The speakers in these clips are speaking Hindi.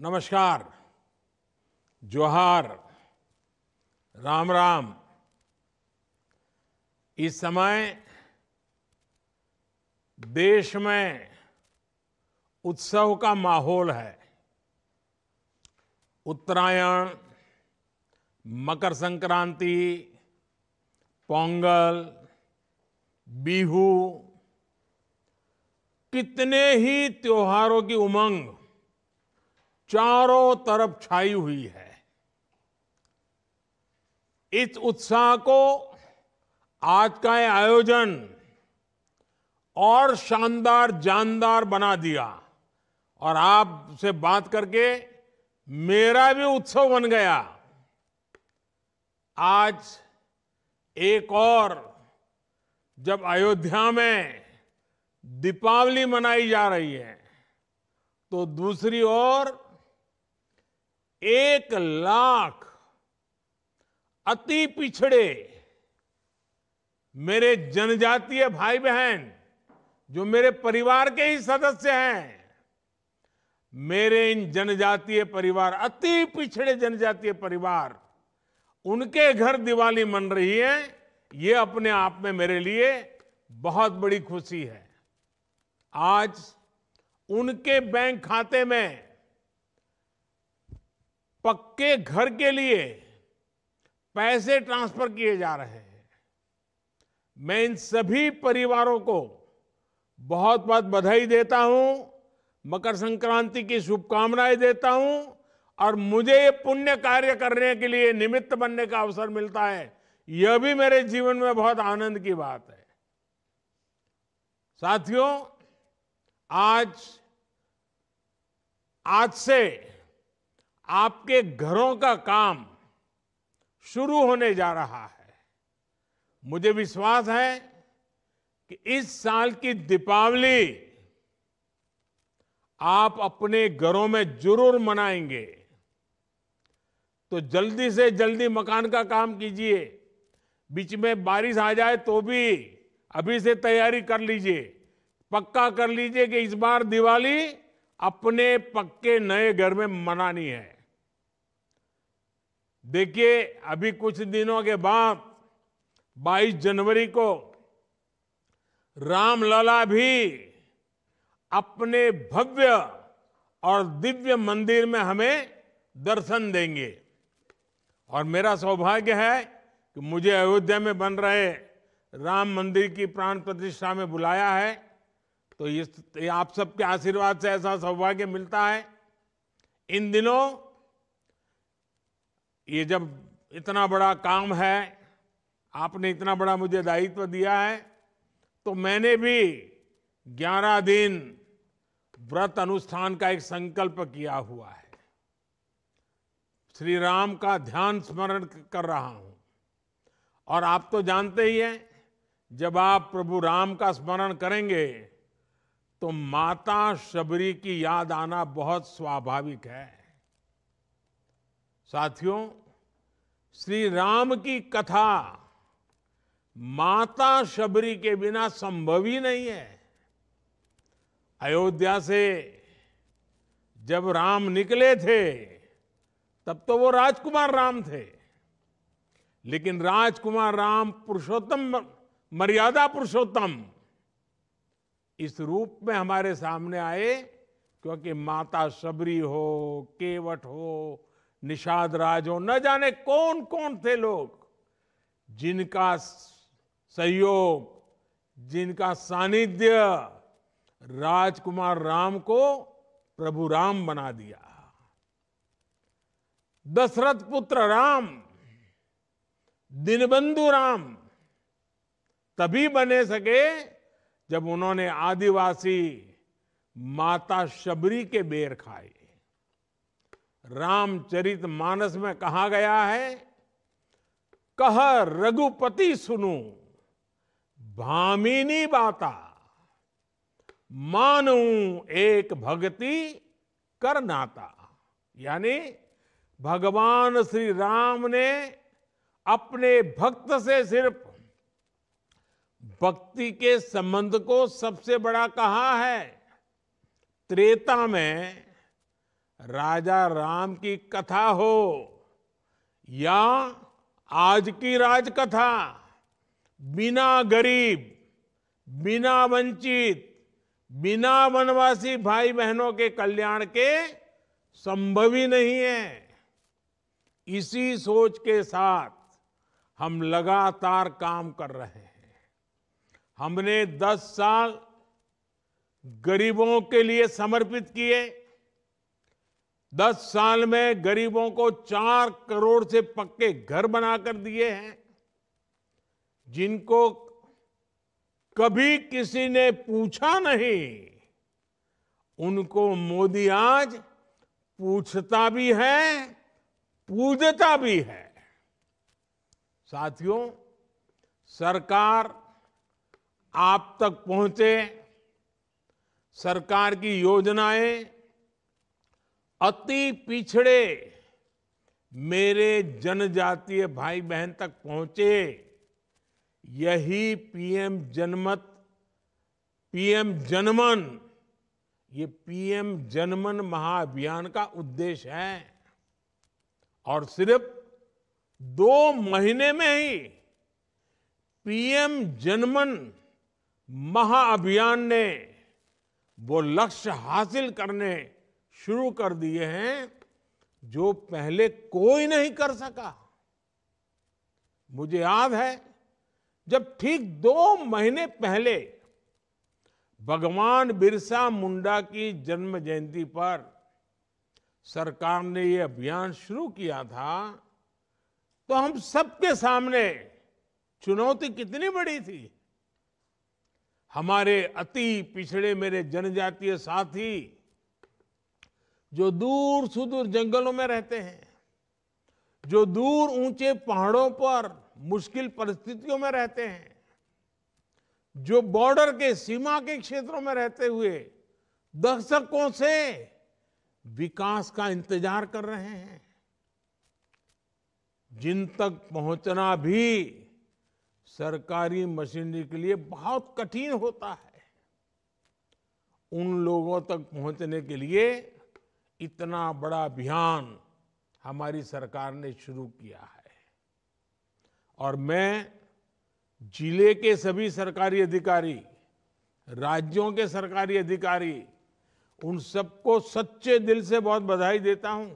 नमस्कार जोहार राम राम इस समय देश में उत्सव का माहौल है उत्तरायण मकर संक्रांति पोंगल बिहू कितने ही त्योहारों की उमंग चारों तरफ छाई हुई है इस उत्साह को आज का यह आयोजन और शानदार जानदार बना दिया और आपसे बात करके मेरा भी उत्सव बन गया आज एक और जब अयोध्या में दीपावली मनाई जा रही है तो दूसरी ओर एक लाख अति पिछड़े मेरे जनजातीय भाई बहन जो मेरे परिवार के ही सदस्य हैं मेरे इन जनजातीय परिवार अति पिछड़े जनजातीय परिवार उनके घर दिवाली मन रही है ये अपने आप में मेरे लिए बहुत बड़ी खुशी है आज उनके बैंक खाते में पक्के घर के लिए पैसे ट्रांसफर किए जा रहे हैं मैं इन सभी परिवारों को बहुत बहुत बधाई देता हूं मकर संक्रांति की शुभकामनाएं देता हूं और मुझे ये पुण्य कार्य करने के लिए निमित्त बनने का अवसर मिलता है यह भी मेरे जीवन में बहुत आनंद की बात है साथियों आज आज से आपके घरों का काम शुरू होने जा रहा है मुझे विश्वास है कि इस साल की दीपावली आप अपने घरों में जरूर मनाएंगे तो जल्दी से जल्दी मकान का काम कीजिए बीच में बारिश आ जाए तो भी अभी से तैयारी कर लीजिए पक्का कर लीजिए कि इस बार दिवाली अपने पक्के नए घर में मनानी है देखिए अभी कुछ दिनों के बाद 22 जनवरी को रामलला भी अपने भव्य और दिव्य मंदिर में हमें दर्शन देंगे और मेरा सौभाग्य है कि मुझे अयोध्या में बन रहे राम मंदिर की प्राण प्रतिष्ठा में बुलाया है तो इस आप सबके आशीर्वाद से ऐसा सौभाग्य मिलता है इन दिनों ये जब इतना बड़ा काम है आपने इतना बड़ा मुझे दायित्व दिया है तो मैंने भी 11 दिन व्रत अनुष्ठान का एक संकल्प किया हुआ है श्री राम का ध्यान स्मरण कर रहा हूं और आप तो जानते ही हैं जब आप प्रभु राम का स्मरण करेंगे तो माता शबरी की याद आना बहुत स्वाभाविक है साथियों श्री राम की कथा माता शबरी के बिना संभव ही नहीं है अयोध्या से जब राम निकले थे तब तो वो राजकुमार राम थे लेकिन राजकुमार राम पुरुषोत्तम मर्यादा पुरुषोत्तम इस रूप में हमारे सामने आए क्योंकि माता शबरी हो केवट हो निषाद राज हो न जाने कौन कौन थे लोग जिनका सहयोग जिनका सानिध्य राजकुमार राम को प्रभु राम बना दिया दशरथ पुत्र राम दिनबंधु राम तभी बने सके जब उन्होंने आदिवासी माता शबरी के बेर खाए रामचरित मानस में कहा गया है कह रघुपति सुनो भामिनी बाता मानू एक भक्ति कर नाता यानी भगवान श्री राम ने अपने भक्त से सिर्फ भक्ति के संबंध को सबसे बड़ा कहा है त्रेता में राजा राम की कथा हो या आज की राजकथा बिना गरीब बिना वंचित बिना वनवासी भाई बहनों के कल्याण के संभव ही नहीं है इसी सोच के साथ हम लगातार काम कर रहे हैं हमने 10 साल गरीबों के लिए समर्पित किए दस साल में गरीबों को चार करोड़ से पक्के घर बनाकर दिए हैं जिनको कभी किसी ने पूछा नहीं उनको मोदी आज पूछता भी है पूजता भी है साथियों सरकार आप तक पहुंचे सरकार की योजनाएं अति पिछड़े मेरे जनजातीय भाई बहन तक पहुंचे यही पीएम जनमत पीएम जनमन ये पीएम जनमन महाअभियान का उद्देश्य है और सिर्फ दो महीने में ही पीएम जनमन महाअभियान ने वो लक्ष्य हासिल करने शुरू कर दिए हैं जो पहले कोई नहीं कर सका मुझे याद है जब ठीक दो महीने पहले भगवान बिरसा मुंडा की जन्म जयंती पर सरकार ने यह अभियान शुरू किया था तो हम सबके सामने चुनौती कितनी बड़ी थी हमारे अति पिछड़े मेरे जनजातीय साथी जो दूर सुदूर जंगलों में रहते हैं जो दूर ऊंचे पहाड़ों पर मुश्किल परिस्थितियों में रहते हैं जो बॉर्डर के सीमा के क्षेत्रों में रहते हुए दशकों से विकास का इंतजार कर रहे हैं जिन तक पहुंचना भी सरकारी मशीनरी के लिए बहुत कठिन होता है उन लोगों तक पहुंचने के लिए इतना बड़ा अभियान हमारी सरकार ने शुरू किया है और मैं जिले के सभी सरकारी अधिकारी राज्यों के सरकारी अधिकारी उन सबको सच्चे दिल से बहुत बधाई देता हूं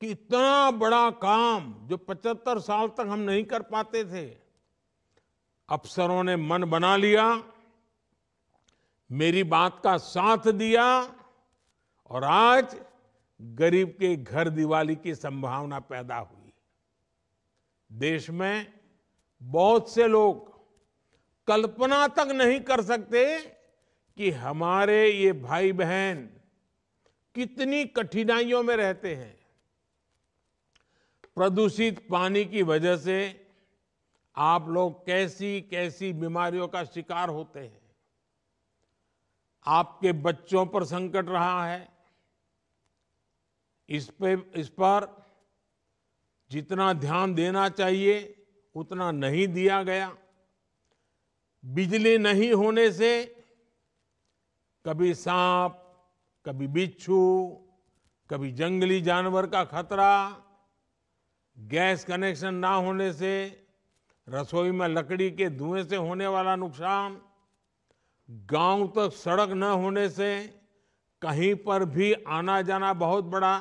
कि इतना बड़ा काम जो 75 साल तक हम नहीं कर पाते थे अफसरों ने मन बना लिया मेरी बात का साथ दिया और आज गरीब के घर दिवाली की संभावना पैदा हुई देश में बहुत से लोग कल्पना तक नहीं कर सकते कि हमारे ये भाई बहन कितनी कठिनाइयों में रहते हैं प्रदूषित पानी की वजह से आप लोग कैसी कैसी बीमारियों का शिकार होते हैं आपके बच्चों पर संकट रहा है इस पे इस पर जितना ध्यान देना चाहिए उतना नहीं दिया गया बिजली नहीं होने से कभी सांप कभी बिच्छू कभी जंगली जानवर का खतरा गैस कनेक्शन ना होने से रसोई में लकड़ी के धुएं से होने वाला नुकसान गांव तक सड़क न होने से कहीं पर भी आना जाना बहुत बड़ा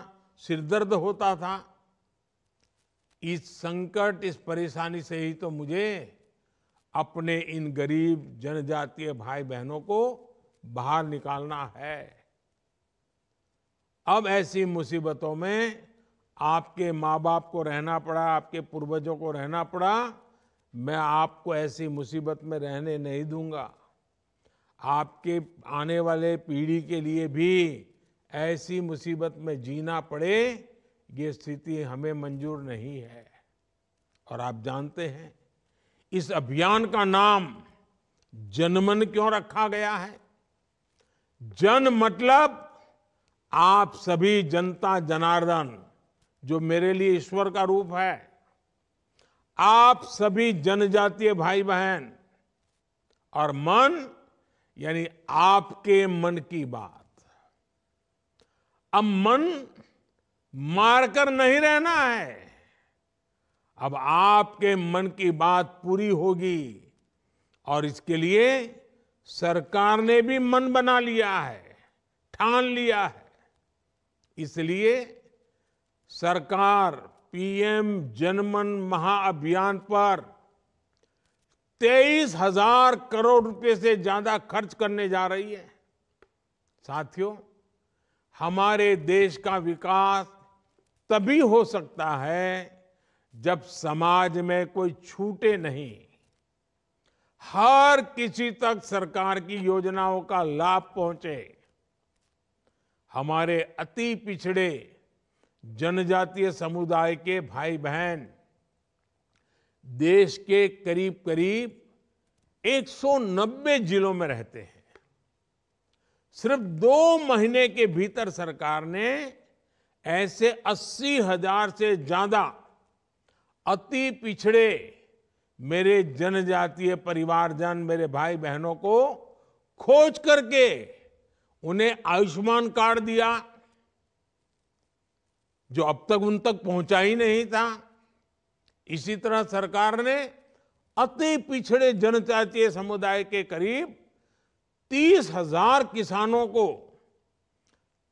सिरदर्द होता था इस संकट इस परेशानी से ही तो मुझे अपने इन गरीब जनजातीय भाई बहनों को बाहर निकालना है अब ऐसी मुसीबतों में आपके माँ बाप को रहना पड़ा आपके पूर्वजों को रहना पड़ा मैं आपको ऐसी मुसीबत में रहने नहीं दूंगा आपके आने वाले पीढ़ी के लिए भी ऐसी मुसीबत में जीना पड़े ये स्थिति हमें मंजूर नहीं है और आप जानते हैं इस अभियान का नाम जनमन क्यों रखा गया है जन मतलब आप सभी जनता जनार्दन जो मेरे लिए ईश्वर का रूप है आप सभी जनजातीय भाई बहन और मन यानी आपके मन की बात अब मन मारकर नहीं रहना है अब आपके मन की बात पूरी होगी और इसके लिए सरकार ने भी मन बना लिया है ठान लिया है इसलिए सरकार पीएम जनमन महाअभियान पर तेईस हजार करोड़ रुपए से ज्यादा खर्च करने जा रही है साथियों हमारे देश का विकास तभी हो सकता है जब समाज में कोई छूटे नहीं हर किसी तक सरकार की योजनाओं का लाभ पहुंचे हमारे अति पिछड़े जनजातीय समुदाय के भाई बहन देश के करीब करीब 190 जिलों में रहते हैं सिर्फ दो महीने के भीतर सरकार ने ऐसे अस्सी हजार से ज्यादा अति पिछड़े मेरे जनजातीय परिवारजन मेरे भाई बहनों को खोज करके उन्हें आयुष्मान कार्ड दिया जो अब तक उन तक पहुंचा ही नहीं था इसी तरह सरकार ने अति पिछड़े जनजातीय समुदाय के करीब तीस हजार किसानों को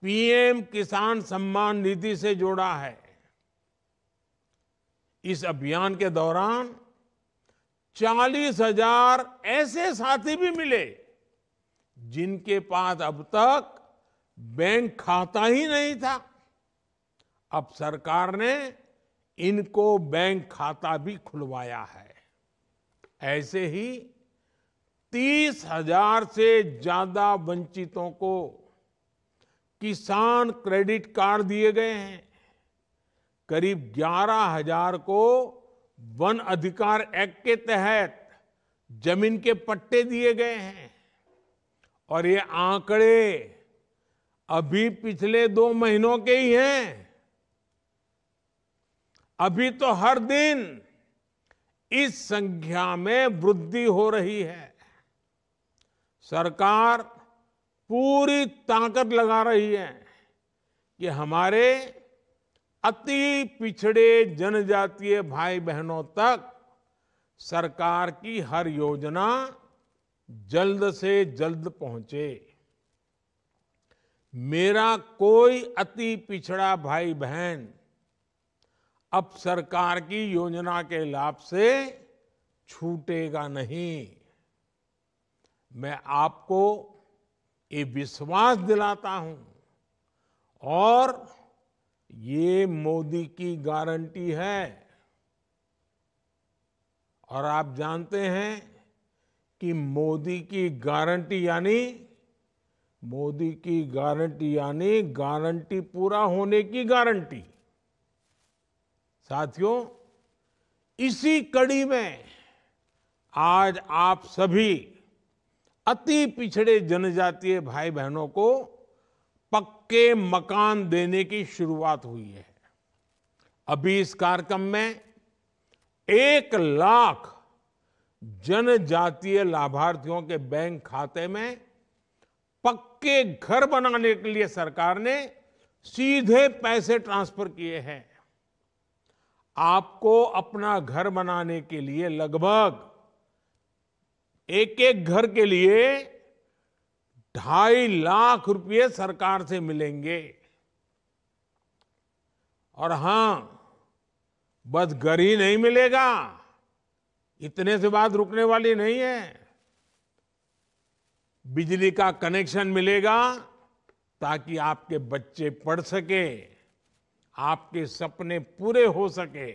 पीएम किसान सम्मान निधि से जोड़ा है इस अभियान के दौरान चालीस हजार ऐसे साथी भी मिले जिनके पास अब तक बैंक खाता ही नहीं था अब सरकार ने इनको बैंक खाता भी खुलवाया है ऐसे ही तीस हजार से ज्यादा वंचितों को किसान क्रेडिट कार्ड दिए गए हैं करीब ग्यारह हजार को वन अधिकार एक्ट के तहत जमीन के पट्टे दिए गए हैं और ये आंकड़े अभी पिछले दो महीनों के ही हैं अभी तो हर दिन इस संख्या में वृद्धि हो रही है सरकार पूरी ताकत लगा रही है कि हमारे अति पिछड़े जनजातीय भाई बहनों तक सरकार की हर योजना जल्द से जल्द पहुंचे मेरा कोई अति पिछड़ा भाई बहन अब सरकार की योजना के लाभ से छूटेगा नहीं मैं आपको ये विश्वास दिलाता हूं और ये मोदी की गारंटी है और आप जानते हैं कि मोदी की गारंटी यानी मोदी की गारंटी यानी गारंटी पूरा होने की गारंटी साथियों इसी कड़ी में आज आप सभी अति पिछड़े जनजातीय भाई बहनों को पक्के मकान देने की शुरुआत हुई है अभी इस कार्यक्रम में एक लाख जनजातीय लाभार्थियों के बैंक खाते में पक्के घर बनाने के लिए सरकार ने सीधे पैसे ट्रांसफर किए हैं आपको अपना घर बनाने के लिए लगभग एक एक घर के लिए ढाई लाख रुपए सरकार से मिलेंगे और हां बस घर ही नहीं मिलेगा इतने से बात रुकने वाली नहीं है बिजली का कनेक्शन मिलेगा ताकि आपके बच्चे पढ़ सके आपके सपने पूरे हो सके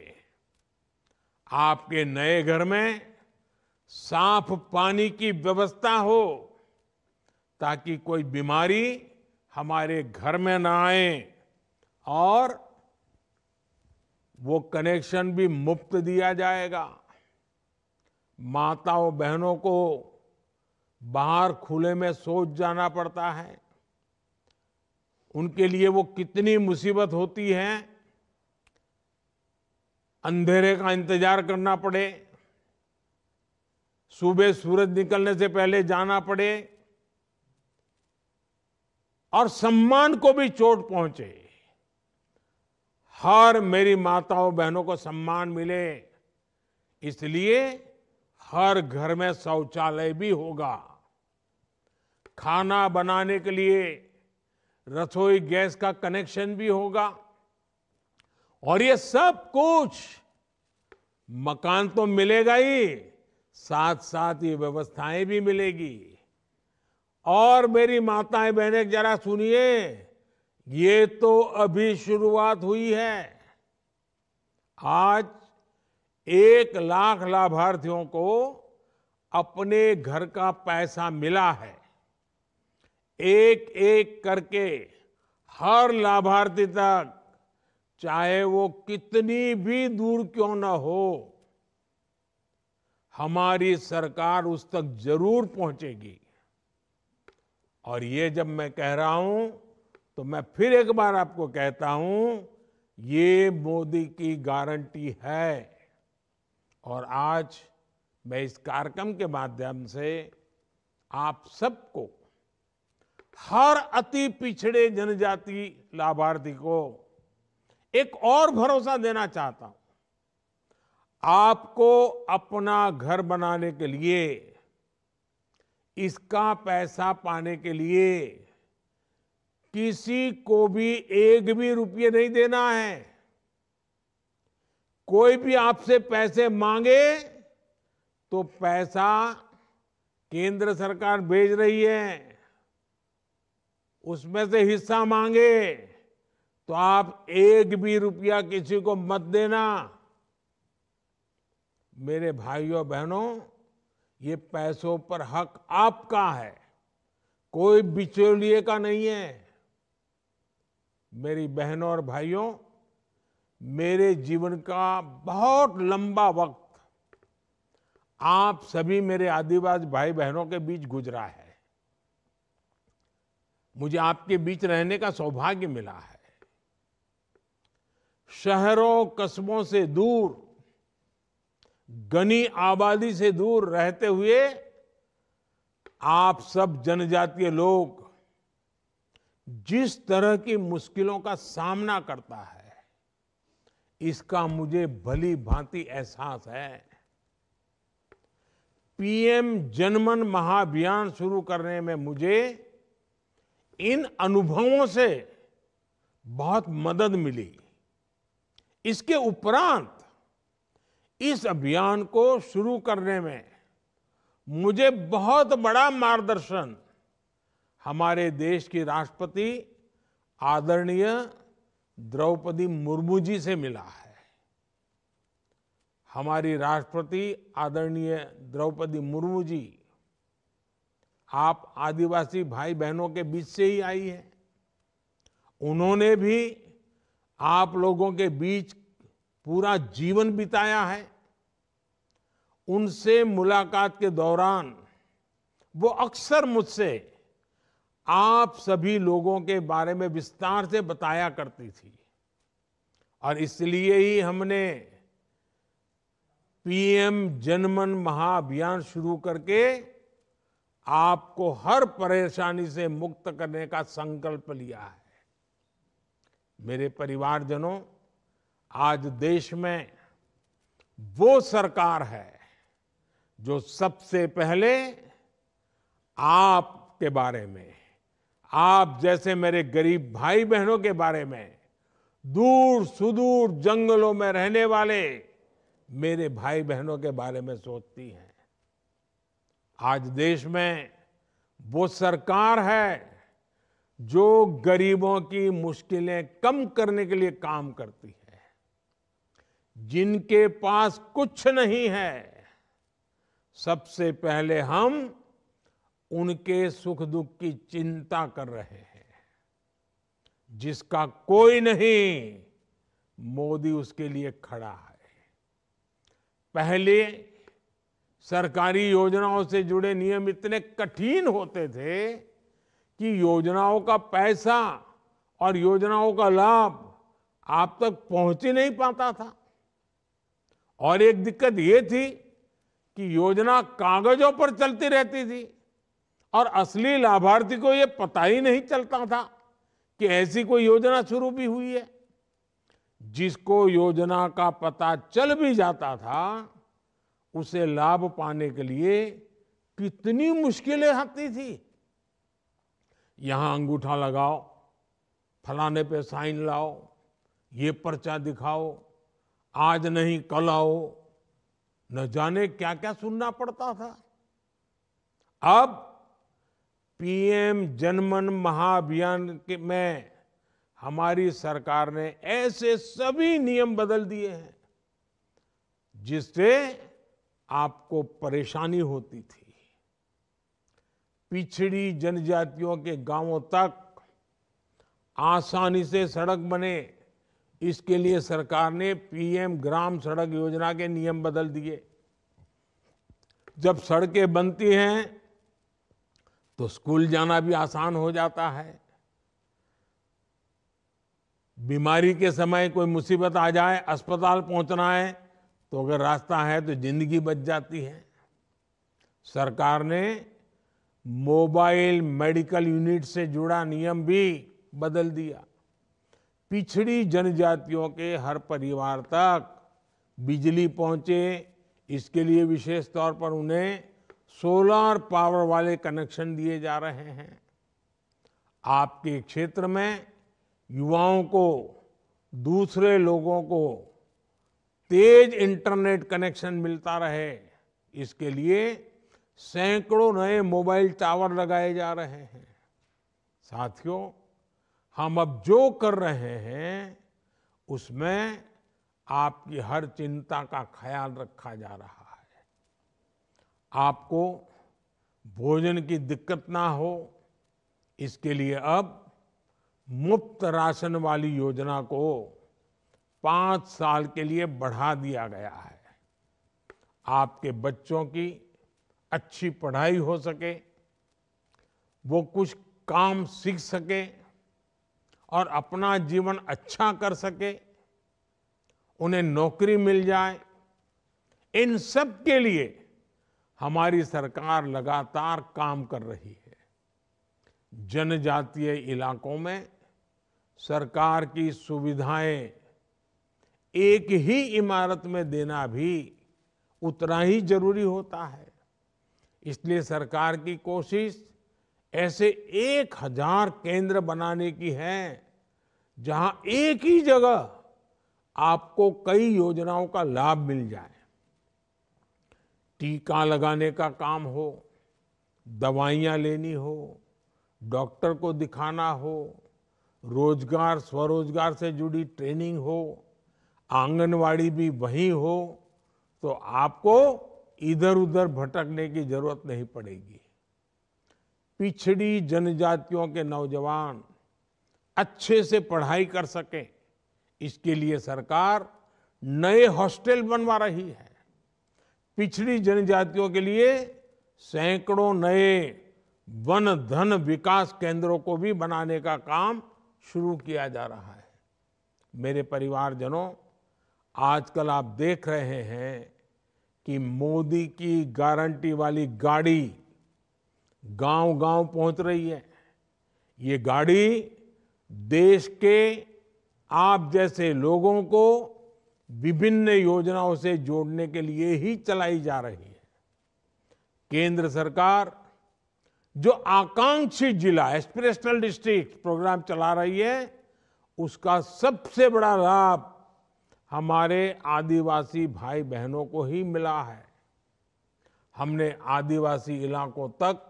आपके नए घर में साफ पानी की व्यवस्था हो ताकि कोई बीमारी हमारे घर में ना आए और वो कनेक्शन भी मुफ्त दिया जाएगा माताओं बहनों को बाहर खुले में सोच जाना पड़ता है उनके लिए वो कितनी मुसीबत होती है अंधेरे का इंतजार करना पड़े सुबह सूरज निकलने से पहले जाना पड़े और सम्मान को भी चोट पहुंचे हर मेरी माताओं बहनों को सम्मान मिले इसलिए हर घर में शौचालय भी होगा खाना बनाने के लिए रसोई गैस का कनेक्शन भी होगा और ये सब कुछ मकान तो मिलेगा ही साथ साथ ये व्यवस्थाएं भी मिलेगी और मेरी माताएं बहने जरा सुनिए ये तो अभी शुरुआत हुई है आज एक लाख लाभार्थियों को अपने घर का पैसा मिला है एक एक करके हर लाभार्थी तक चाहे वो कितनी भी दूर क्यों न हो हमारी सरकार उस तक जरूर पहुंचेगी और ये जब मैं कह रहा हूं तो मैं फिर एक बार आपको कहता हूं ये मोदी की गारंटी है और आज मैं इस कार्यक्रम के माध्यम से आप सबको हर अति पिछड़े जनजाति लाभार्थी को एक और भरोसा देना चाहता हूं आपको अपना घर बनाने के लिए इसका पैसा पाने के लिए किसी को भी एक भी रुपये नहीं देना है कोई भी आपसे पैसे मांगे तो पैसा केंद्र सरकार भेज रही है उसमें से हिस्सा मांगे तो आप एक भी रुपया किसी को मत देना मेरे भाइयों बहनों ये पैसों पर हक आपका है कोई बिचौलिए का नहीं है मेरी बहनों और भाइयों मेरे जीवन का बहुत लंबा वक्त आप सभी मेरे आदिवासी भाई बहनों के बीच गुजरा है मुझे आपके बीच रहने का सौभाग्य मिला है शहरों कस्बों से दूर घनी आबादी से दूर रहते हुए आप सब जनजातीय लोग जिस तरह की मुश्किलों का सामना करता है इसका मुझे भली भांति एहसास है पीएम जनमन महाअभियान शुरू करने में मुझे इन अनुभवों से बहुत मदद मिली इसके उपरांत इस अभियान को शुरू करने में मुझे बहुत बड़ा मार्गदर्शन हमारे देश की राष्ट्रपति आदरणीय द्रौपदी मुर्मू जी से मिला है हमारी राष्ट्रपति आदरणीय द्रौपदी मुर्मू जी आप आदिवासी भाई बहनों के बीच से ही आई है उन्होंने भी आप लोगों के बीच पूरा जीवन बिताया है उनसे मुलाकात के दौरान वो अक्सर मुझसे आप सभी लोगों के बारे में विस्तार से बताया करती थी और इसलिए ही हमने पीएम जनमन महाअभियान शुरू करके आपको हर परेशानी से मुक्त करने का संकल्प लिया है मेरे परिवारजनों आज देश में वो सरकार है जो सबसे पहले आपके बारे में आप जैसे मेरे गरीब भाई बहनों के बारे में दूर सुदूर जंगलों में रहने वाले मेरे भाई बहनों के बारे में सोचती है आज देश में वो सरकार है जो गरीबों की मुश्किलें कम करने के लिए काम करती है जिनके पास कुछ नहीं है सबसे पहले हम उनके सुख दुख की चिंता कर रहे हैं जिसका कोई नहीं मोदी उसके लिए खड़ा है पहले सरकारी योजनाओं से जुड़े नियम इतने कठिन होते थे कि योजनाओं का पैसा और योजनाओं का लाभ आप तक पहुंच ही नहीं पाता था और एक दिक्कत ये थी कि योजना कागजों पर चलती रहती थी और असली लाभार्थी को यह पता ही नहीं चलता था कि ऐसी कोई योजना शुरू भी हुई है जिसको योजना का पता चल भी जाता था उसे लाभ पाने के लिए कितनी मुश्किलें आती थी यहां अंगूठा लगाओ फलाने पे साइन लाओ ये पर्चा दिखाओ आज नहीं कल आओ न जाने क्या क्या सुनना पड़ता था अब पीएम जनमन महाअभियान के में हमारी सरकार ने ऐसे सभी नियम बदल दिए हैं जिससे आपको परेशानी होती थी पिछड़ी जनजातियों के गांवों तक आसानी से सड़क बने इसके लिए सरकार ने पीएम ग्राम सड़क योजना के नियम बदल दिए जब सड़कें बनती हैं तो स्कूल जाना भी आसान हो जाता है बीमारी के समय कोई मुसीबत आ जाए अस्पताल पहुंचना है तो अगर रास्ता है तो जिंदगी बच जाती है सरकार ने मोबाइल मेडिकल यूनिट से जुड़ा नियम भी बदल दिया पिछड़ी जनजातियों के हर परिवार तक बिजली पहुंचे इसके लिए विशेष तौर पर उन्हें सोलर पावर वाले कनेक्शन दिए जा रहे हैं आपके क्षेत्र में युवाओं को दूसरे लोगों को तेज इंटरनेट कनेक्शन मिलता रहे इसके लिए सैकड़ों नए मोबाइल टावर लगाए जा रहे हैं साथियों हम अब जो कर रहे हैं उसमें आपकी हर चिंता का ख्याल रखा जा रहा है आपको भोजन की दिक्कत ना हो इसके लिए अब मुफ्त राशन वाली योजना को पाँच साल के लिए बढ़ा दिया गया है आपके बच्चों की अच्छी पढ़ाई हो सके वो कुछ काम सीख सके और अपना जीवन अच्छा कर सके उन्हें नौकरी मिल जाए इन सब के लिए हमारी सरकार लगातार काम कर रही है जनजातीय इलाकों में सरकार की सुविधाएं एक ही इमारत में देना भी उतना ही जरूरी होता है इसलिए सरकार की कोशिश ऐसे एक हजार केंद्र बनाने की है जहां एक ही जगह आपको कई योजनाओं का लाभ मिल जाए टीका लगाने का काम हो दवाइयां लेनी हो डॉक्टर को दिखाना हो रोजगार स्वरोजगार से जुड़ी ट्रेनिंग हो आंगनवाड़ी भी वहीं हो तो आपको इधर उधर भटकने की जरूरत नहीं पड़ेगी पिछड़ी जनजातियों के नौजवान अच्छे से पढ़ाई कर सकें इसके लिए सरकार नए हॉस्टल बनवा रही है पिछड़ी जनजातियों के लिए सैकड़ों नए वन धन विकास केंद्रों को भी बनाने का काम शुरू किया जा रहा है मेरे परिवारजनों आजकल आप देख रहे हैं कि मोदी की गारंटी वाली गाड़ी गांव गांव पहुंच रही है ये गाड़ी देश के आप जैसे लोगों को विभिन्न योजनाओं से जोड़ने के लिए ही चलाई जा रही है केंद्र सरकार जो आकांक्षी जिला एस्पिरेशनल डिस्ट्रिक्ट प्रोग्राम चला रही है उसका सबसे बड़ा लाभ हमारे आदिवासी भाई बहनों को ही मिला है हमने आदिवासी इलाकों तक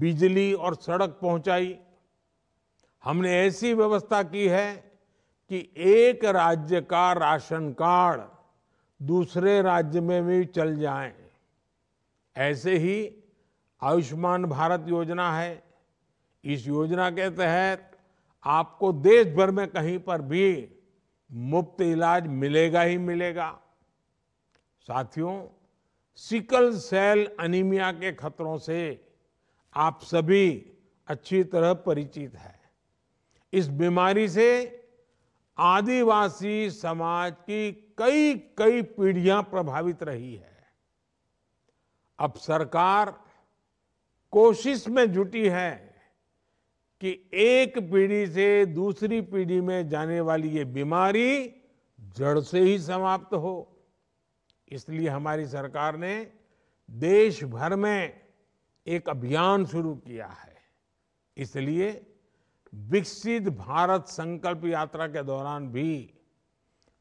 बिजली और सड़क पहुंचाई हमने ऐसी व्यवस्था की है कि एक राज्य का राशन कार्ड दूसरे राज्य में भी चल जाए ऐसे ही आयुष्मान भारत योजना है इस योजना के तहत आपको देश भर में कहीं पर भी मुफ्त इलाज मिलेगा ही मिलेगा साथियों सिकल सेल अनीमिया के खतरों से आप सभी अच्छी तरह परिचित हैं इस बीमारी से आदिवासी समाज की कई कई पीढ़ियां प्रभावित रही है अब सरकार कोशिश में जुटी है कि एक पीढ़ी से दूसरी पीढ़ी में जाने वाली ये बीमारी जड़ से ही समाप्त हो इसलिए हमारी सरकार ने देश भर में एक अभियान शुरू किया है इसलिए विकसित भारत संकल्प यात्रा के दौरान भी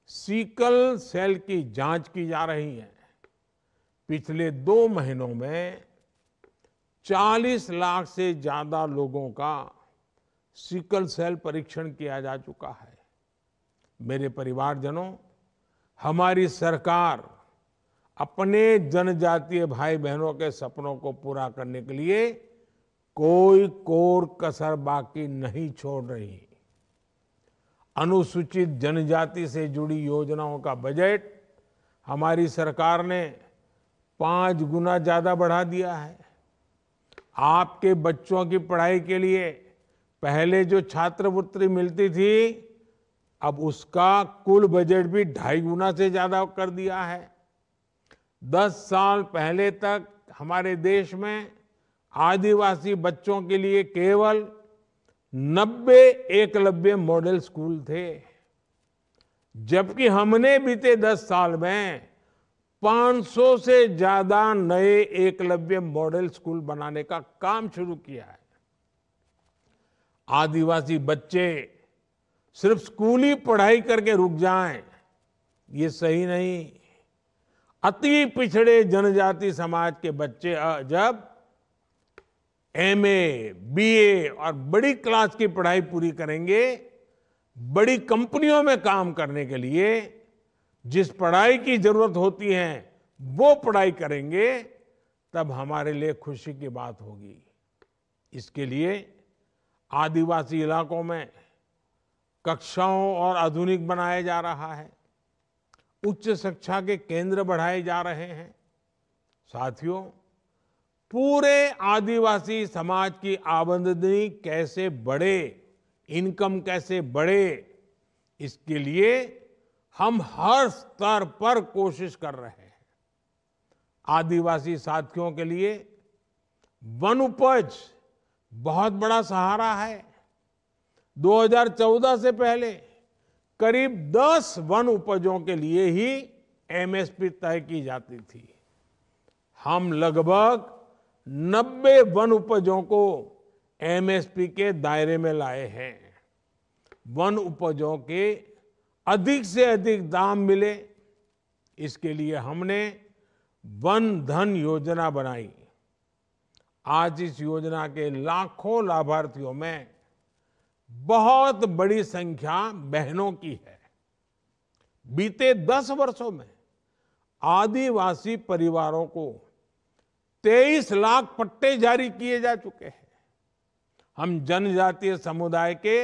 सीकल सेल की जांच की जा रही है पिछले दो महीनों में 40 लाख से ज्यादा लोगों का सीकल सेल परीक्षण किया जा चुका है मेरे परिवारजनों हमारी सरकार अपने जनजातीय भाई बहनों के सपनों को पूरा करने के लिए कोई कोर कसर बाकी नहीं छोड़ रही अनुसूचित जनजाति से जुड़ी योजनाओं का बजट हमारी सरकार ने पाँच गुना ज़्यादा बढ़ा दिया है आपके बच्चों की पढ़ाई के लिए पहले जो छात्रवृत्ति मिलती थी अब उसका कुल बजट भी ढाई गुना से ज़्यादा कर दिया है दस साल पहले तक हमारे देश में आदिवासी बच्चों के लिए केवल 90 एकलव्य मॉडल स्कूल थे जबकि हमने बीते 10 साल में 500 से ज्यादा नए एकलव्य मॉडल स्कूल बनाने का काम शुरू किया है आदिवासी बच्चे सिर्फ स्कूली पढ़ाई करके रुक जाएं ये सही नहीं अति पिछड़े जनजाति समाज के बच्चे जब एमए, बीए और बड़ी क्लास की पढ़ाई पूरी करेंगे बड़ी कंपनियों में काम करने के लिए जिस पढ़ाई की जरूरत होती है वो पढ़ाई करेंगे तब हमारे लिए खुशी की बात होगी इसके लिए आदिवासी इलाकों में कक्षाओं और आधुनिक बनाया जा रहा है उच्च शिक्षा के केंद्र बढ़ाए जा रहे हैं साथियों पूरे आदिवासी समाज की आमदनी कैसे बढ़े इनकम कैसे बढ़े इसके लिए हम हर स्तर पर कोशिश कर रहे हैं आदिवासी साथियों के लिए वन उपज बहुत बड़ा सहारा है 2014 से पहले करीब 10 वन उपजों के लिए ही एमएसपी तय की जाती थी हम लगभग नब्बे वन उपजों को एमएसपी के दायरे में लाए हैं वन उपजों के अधिक से अधिक दाम मिले इसके लिए हमने वन धन योजना बनाई आज इस योजना के लाखों लाभार्थियों में बहुत बड़ी संख्या बहनों की है बीते दस वर्षों में आदिवासी परिवारों को तेईस लाख पट्टे जारी किए जा चुके हैं हम जनजातीय समुदाय के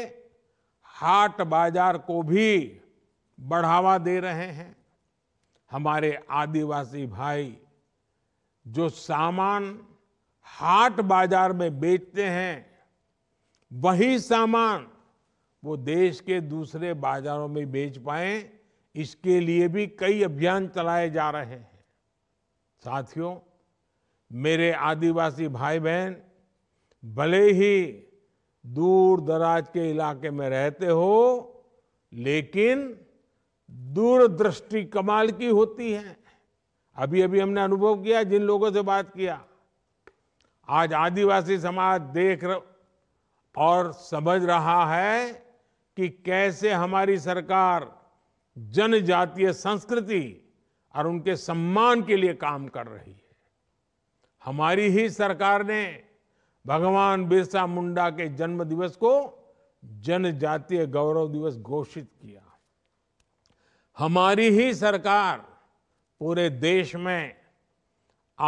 हाट बाजार को भी बढ़ावा दे रहे हैं हमारे आदिवासी भाई जो सामान हाट बाजार में बेचते हैं वही सामान वो देश के दूसरे बाजारों में बेच पाए इसके लिए भी कई अभियान चलाए जा रहे हैं साथियों मेरे आदिवासी भाई बहन भले ही दूर दराज के इलाके में रहते हो लेकिन दूरदृष्टि कमाल की होती है अभी अभी हमने अनुभव किया जिन लोगों से बात किया आज आदिवासी समाज देख रह और समझ रहा है कि कैसे हमारी सरकार जनजातीय संस्कृति और उनके सम्मान के लिए काम कर रही है हमारी ही सरकार ने भगवान बिरसा मुंडा के जन्म दिवस को जनजातीय गौरव दिवस घोषित किया हमारी ही सरकार पूरे देश में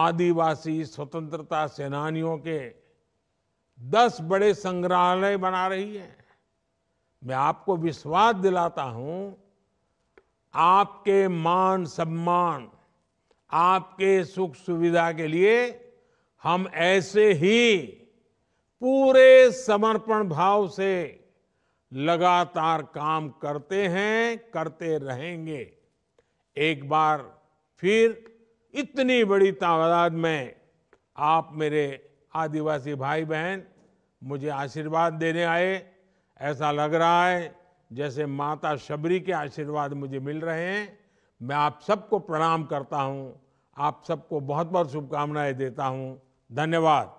आदिवासी स्वतंत्रता सेनानियों के दस बड़े संग्रहालय बना रही है मैं आपको विश्वास दिलाता हूं आपके मान सम्मान आपके सुख सुविधा के लिए हम ऐसे ही पूरे समर्पण भाव से लगातार काम करते हैं करते रहेंगे एक बार फिर इतनी बड़ी तादाद में आप मेरे आदिवासी भाई बहन मुझे आशीर्वाद देने आए ऐसा लग रहा है जैसे माता शबरी के आशीर्वाद मुझे मिल रहे हैं मैं आप सबको प्रणाम करता हूँ आप सबको बहुत बहुत शुभकामनाएं देता हूँ धन्यवाद